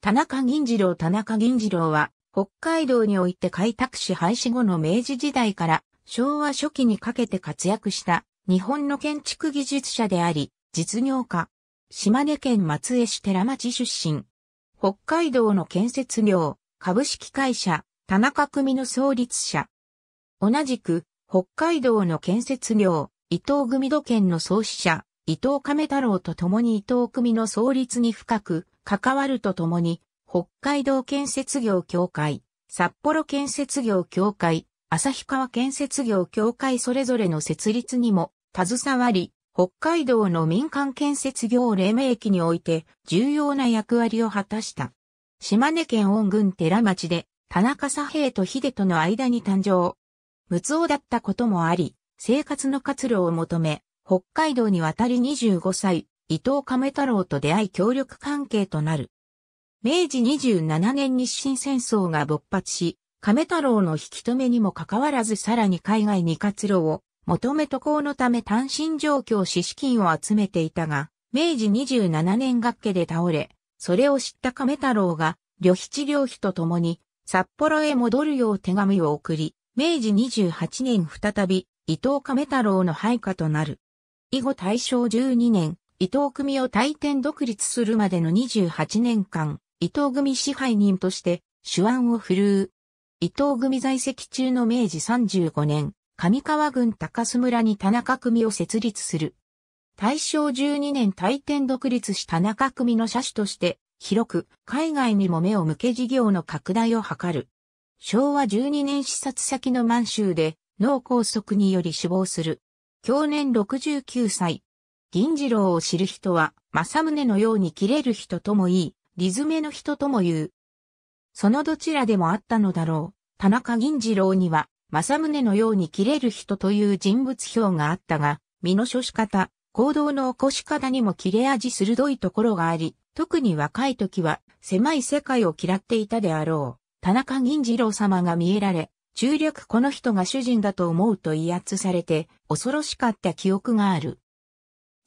田中銀次郎田中銀次郎は、北海道において開拓し廃止後の明治時代から昭和初期にかけて活躍した日本の建築技術者であり、実業家。島根県松江市寺町出身。北海道の建設業、株式会社、田中組の創立者。同じく、北海道の建設業、伊藤組土建の創始者、伊藤亀太郎と共に伊藤組の創立に深く関わるとともに、北海道建設業協会、札幌建設業協会、旭川建設業協会それぞれの設立にも携わり、北海道の民間建設業黎明期において重要な役割を果たした。島根県恩郡寺町で田中佐平と秀人の間に誕生。無双だったこともあり、生活の活路を求め、北海道に渡り25歳、伊藤亀太郎と出会い協力関係となる。明治27年日清戦争が勃発し、亀太郎の引き止めにもかかわらずさらに海外に活路を求め渡航のため単身上京し資金を集めていたが、明治27年学家で倒れ、それを知った亀太郎が、旅費治療費とともに、札幌へ戻るよう手紙を送り、明治28年再び、伊藤亀太郎の配下となる。以後大正12年、伊藤組を退店独立するまでの28年間、伊藤組支配人として手腕を振るう。伊藤組在籍中の明治35年、上川郡高須村に田中組を設立する。大正12年退店独立し田中組の車種として、広く海外にも目を向け事業の拡大を図る。昭和12年視察先の満州で脳梗塞により死亡する。去年69歳、銀次郎を知る人は、正宗のように切れる人ともいい、リズメの人とも言う。そのどちらでもあったのだろう。田中銀次郎には、正宗のように切れる人という人物評があったが、身の処し方、行動の起こし方にも切れ味鋭いところがあり、特に若い時は狭い世界を嫌っていたであろう。田中銀次郎様が見えられ、中略この人が主人だと思うと威圧されて恐ろしかった記憶がある。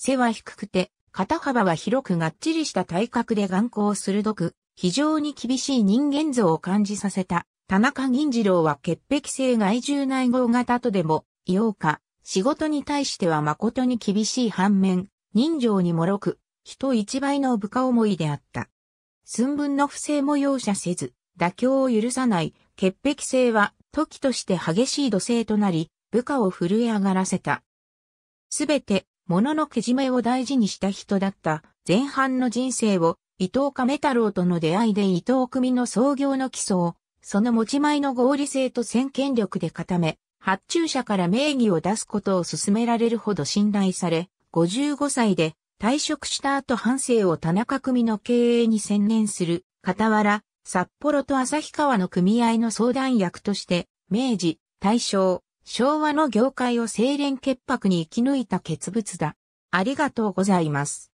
背は低くて、肩幅は広くがっちりした体格で眼光鋭く、非常に厳しい人間像を感じさせた。田中銀次郎は潔癖性外従内合型とでも、ようか、仕事に対しては誠に厳しい反面、人情にもろく、人一倍の部下思いであった。寸分の不正も容赦せず、妥協を許さない、潔癖性は、時として激しい土星となり、部下を震え上がらせた。すべて、もののけじめを大事にした人だった前半の人生を伊藤亀太郎との出会いで伊藤組の創業の基礎をその持ち前の合理性と先見力で固め、発注者から名義を出すことを勧められるほど信頼され、55歳で退職した後半生を田中組の経営に専念する、傍ら、札幌と旭川の組合の相談役として、明治、大正、昭和の業界を清廉潔白に生き抜いた傑物だ。ありがとうございます。